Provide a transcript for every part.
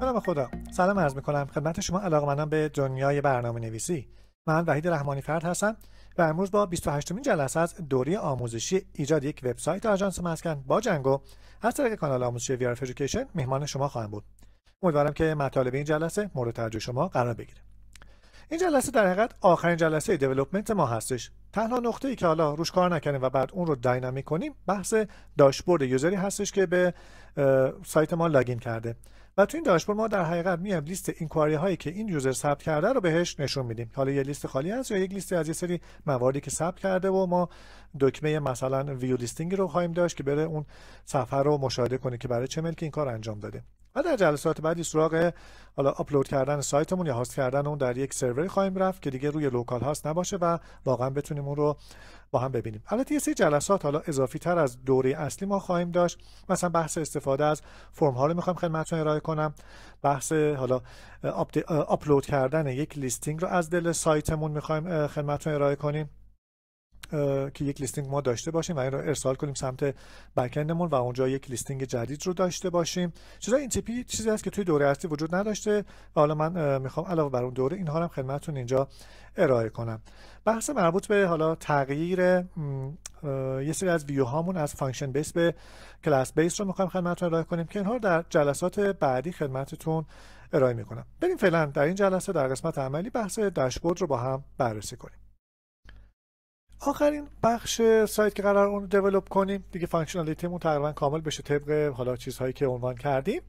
سلام خدا سلام عرض می کنم خدمت شما علاقه به دنیای برنامه نویسی من وحید رحمانی فرد هستم و امروز با 28 مین جلسه از دوره آموزشی ایجاد یک وبسایت آژانس مسکن با جنگو از طریق کانال آموزشی وی ادویکیشن مهمان شما خواهم بود امیدوارم که مطالب این جلسه مورد توجه شما قرار بگیره این جلسه در حقیقت آخرین جلسه دیولپمنت ما هستش تنها نقطه ای که حالا روش کار نکنیم و بعد اون رو داینامیک کنیم بحث داشبورد یوزری هستش که به سایت ما لاگین کرده و تو این داشبورد ما در حقیقت میایم لیست اینکواری هایی که این یوزر ثبت کرده رو بهش نشون میدیم حالا یه لیست خالی هست یا یک لیست از یه سری مواردی که ثبت کرده و ما دکمه مثلا ویو لیستینگ رو خواهیم داشت که بره اون صفحه رو مشاهده کنه که برای چه ملکی این کار انجام داده و در جلسات بعدی سراغ حالا آپلود کردن سایتمون یا هاست کردن اون در یک سروری خواهیم رفت که دیگه روی لوکال هاست نباشه و واقعا بتونیم اون رو با هم ببینیم البته یه سری جلسات حالا اضافی تر از دوره اصلی ما خواهیم داشت مثلا بحث استفاده از فرم ها رو میخوایم خدمتتون ارائه کنم بحث حالا آپلود کردن یک لیستینگ رو از دل سایتمون میخوایم خدمتتون ارائه کنیم که یک لیستینگ ما داشته باشیم و این رو ارسال کنیم سمت بکندمون و اونجا یک لیستینگ جدید رو داشته باشیم چرا این تیپی چیزی است که توی دوره اصلی وجود نداشته و حالا من میخوام علاوه بر اون دوره اینها هم خدمتتون اینجا ارائه کنم بحث مربوط به حالا تغییر یه سری از ویو هامون از فانکشن بیس به کلاس بیس رو میخوام خدمتتون ارائه کنیم که اینها در جلسات بعدی خدمتتون ارائه میکنم بریم فعلا در این جلسه در قسمت عملی بحث داشبورد رو با هم بررسی کنیم آخرین بخش سایت که قرار اون رو کنیم دیگه فانکشنالیتیمون تقریبا کامل بشه طبق حالا چیزهایی که عنوان کردیم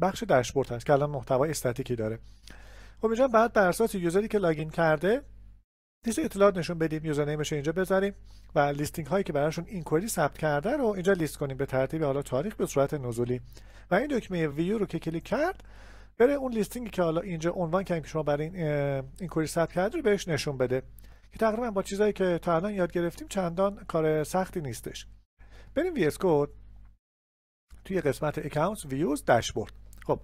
بخش داشبورد هست که الان محتوا استاتیکی داره خب اینجا بعد بر اساس یوزری که لاگین کرده لیست اطلاعات نشون بدیم یوزر اینجا بذاریم و لیستینگ هایی که براشون اینکوری ثبت کرده رو اینجا لیست کنیم به ترتیب حالا تاریخ به صورت نزولی و این دکمه ویو رو که کلیک کرد بره اون لیستینگی که حالا اینجا عنوان کردیم که شما برای این اینکوری ثبت کرده رو بهش نشون بده تقریبا با چیزایی که تا الان یاد گرفتیم چندان کار سختی نیستش بریم وی کد توی قسمت اکانت ویوز داشبورد خب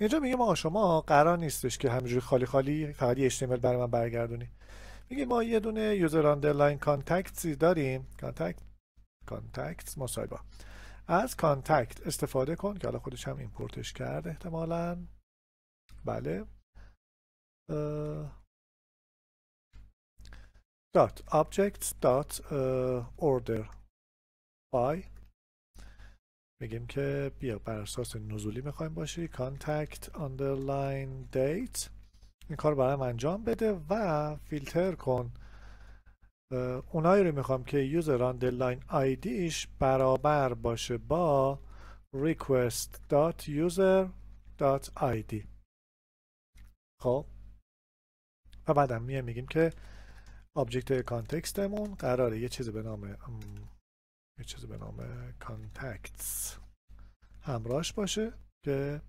اینجا میگه ما شما قرار نیستش که همینجوری خالی خالی فقط یه HTML برای من برگردونی میگه ما یه دونه یوزر آندرلاین کانتکتسی داریم کانتکت کانتکت مصاحبه از کانتکت استفاده کن که حالا خودش هم ایمپورتش کرد احتمالا بله dot objects dot uh, order by میگیم که بیا بر اساس نزولی میخوایم باشی contact underline date این کار برایم انجام بده و فیلتر کن uh, اونایی رو میخوام که یوزر underline idش برابر باشه با request.user.id خب و بعدم میه میگیم که آبجکت کانتکستمون قراره یه چیزی به نام یه چیزی به نام کانتکتس همراهش باشه که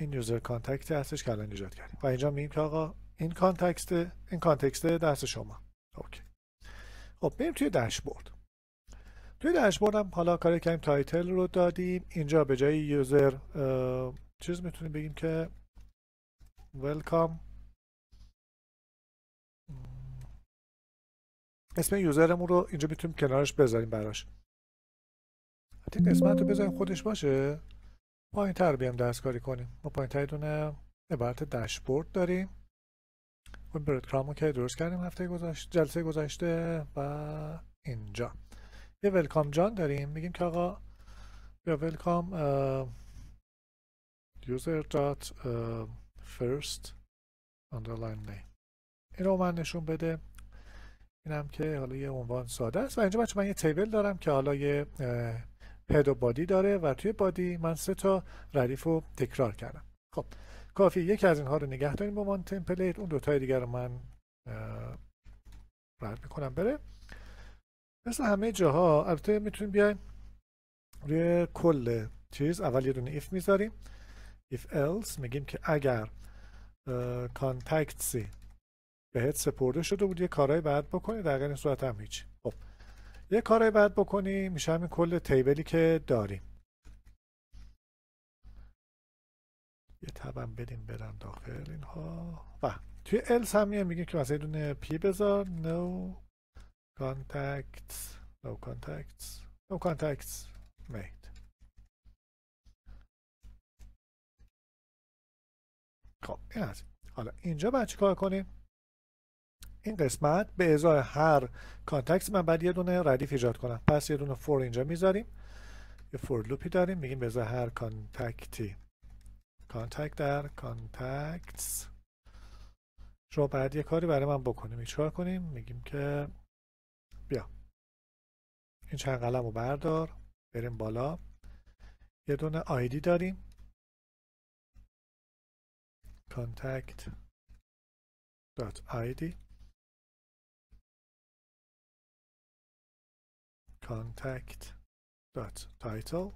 این یوزر کانتکتی هستش که الان ایجاد کردیم و اینجا میگیم که آقا این کانتکست این کانتکست دست شما اوکی خب بریم توی داشبورد توی داشبورد هم حالا کاری کردیم تایتل رو دادیم اینجا به جای یوزر چیز میتونیم بگیم که welcome اسم یوزرمون رو اینجا میتونیم کنارش بذاریم براش این اسمت رو بذاریم خودش باشه پایین تر بیام دستکاری کنیم ما پایین تر دونه عبارت داشبورد داریم اون برد کرامو که درست کردیم هفته جلسه گذشته و اینجا یه ولکام جان داریم میگیم که آقا یا ویلکام یوزر دات فرست اندرلاین نیم این رو من نشون بده اینم که حالا یه عنوان ساده است و اینجا بچه من یه تیبل دارم که حالا یه هد و بادی داره و توی بادی من سه تا ردیف رو تکرار کردم خب کافی یکی از اینها رو نگه داریم با من تمپلیت اون دوتای دیگر رو من رد میکنم بره مثل همه جاها البته میتونیم بیایم روی کل چیز اول یه دونه if میذاریم if else میگیم که اگر کانتکتسی بهت سپرده شده بود یه کارهایی بعد بکنی در غیر صورت هم هیچ خب یه کارهای بعد بکنی میشه همین کل تیبلی که داریم یه تبم بدیم برم داخل اینها و توی else هم میگه که مثلا دونه پی بذار no contacts no contacts no contacts made خب این هست حالا اینجا باید کار کنیم این قسمت به ازای هر کانتکس من بعد یه دونه ردیف ایجاد کنم پس یه دونه فور اینجا میذاریم یه فور لوپی داریم میگیم به ازای هر کانتکتی کانتکت در کانتکتس شما بعد یه کاری برای من بکنیم چهار کنیم میگیم که بیا این چند قلم رو بردار بریم بالا یه دونه آیدی داریم کانتکت دات contact.title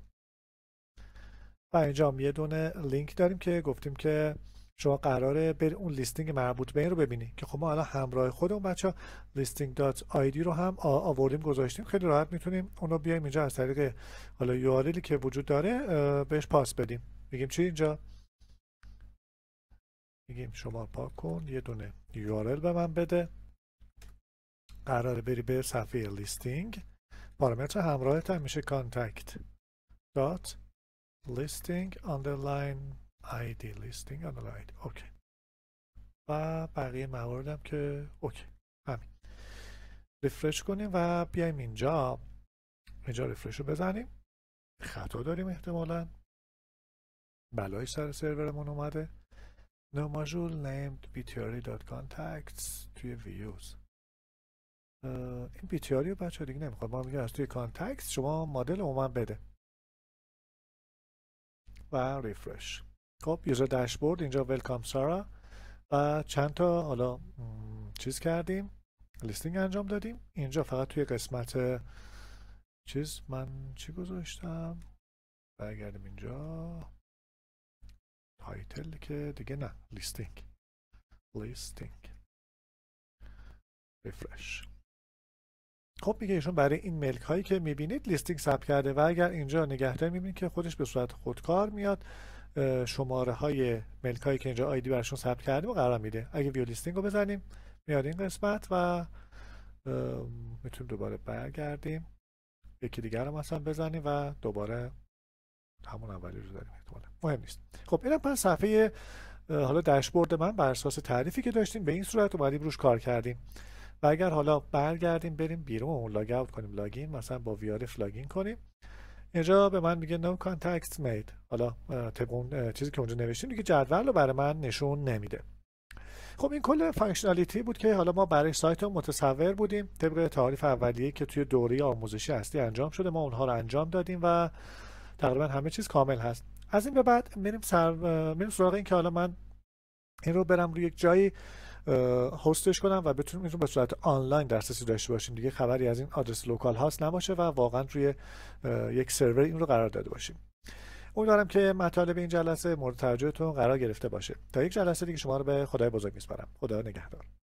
و اینجا یه دونه لینک داریم که گفتیم که شما قراره بر اون لیستینگ مربوط به این رو ببینی که خب ما الان همراه خود اون بچه لیستینگ رو هم آوردیم گذاشتیم خیلی راحت میتونیم اون رو بیایم اینجا از طریق حالا یو که وجود داره بهش پاس بدیم میگیم چی اینجا میگیم شما پاک کن یه دونه یو به من بده قراره بری به صفحه لیستینگ پارامتر همراه هم میشه contact dot listing underline id listing underline id و بقیه مواردم که اوکی همین رفرش کنیم و بیایم اینجا اینجا رفرش رو بزنیم خطا داریم احتمالا بلای سر سرورمون اومده no module named btr.contacts توی views این بیتیاری رو بچه دیگه نمیخواد ما میگه از توی کانتکس شما مدل رو من بده و ریفرش خب یوزر داشبورد اینجا ویلکام سارا و چند تا حالا چیز کردیم لیستینگ انجام دادیم اینجا فقط توی قسمت چیز من چی گذاشتم برگردیم اینجا تایتل که دیگه نه لیستینگ لیستینگ ریفرش خب میگه ایشون برای این ملک هایی که میبینید لیستینگ ثبت کرده و اگر اینجا نگهده میبینید که خودش به صورت خودکار میاد شماره های ملک هایی که اینجا آیدی براشون ثبت کردیم و قرار میده اگه ویو لیستینگ رو بزنیم میاد این قسمت و میتونیم دوباره برگردیم یکی دیگر رو مثلا بزنیم و دوباره همون اولی رو داریم احتمالا مهم نیست خب اینم پس صفحه حالا داشبورد من بر اساس تعریفی که داشتیم به این صورت اومدیم روش کار کردیم و اگر حالا برگردیم بریم بیرون لاگ اوت کنیم لاگین مثلا با آر لاگین کنیم اینجا به من میگه نو contacts مید. حالا طبق چیزی که اونجا نوشتیم که جدول رو برای من نشون نمیده خب این کل فانکشنالیتی بود که حالا ما برای سایت متصور بودیم طبق تعریف اولیه که توی دوره آموزشی هستی انجام شده ما اونها رو انجام دادیم و تقریبا همه چیز کامل هست از این به بعد میریم سر میریم سراغ این که حالا من این رو برم روی یک جایی هاستش کنم و بتونیم این رو به صورت آنلاین دسترسی داشته باشیم دیگه خبری از این آدرس لوکال هاست نباشه و واقعا روی یک سرور این رو قرار داده باشیم امیدوارم که مطالب این جلسه مورد توجهتون قرار گرفته باشه تا یک جلسه دیگه شما رو به خدای بزرگ میسپارم خدا نگهدار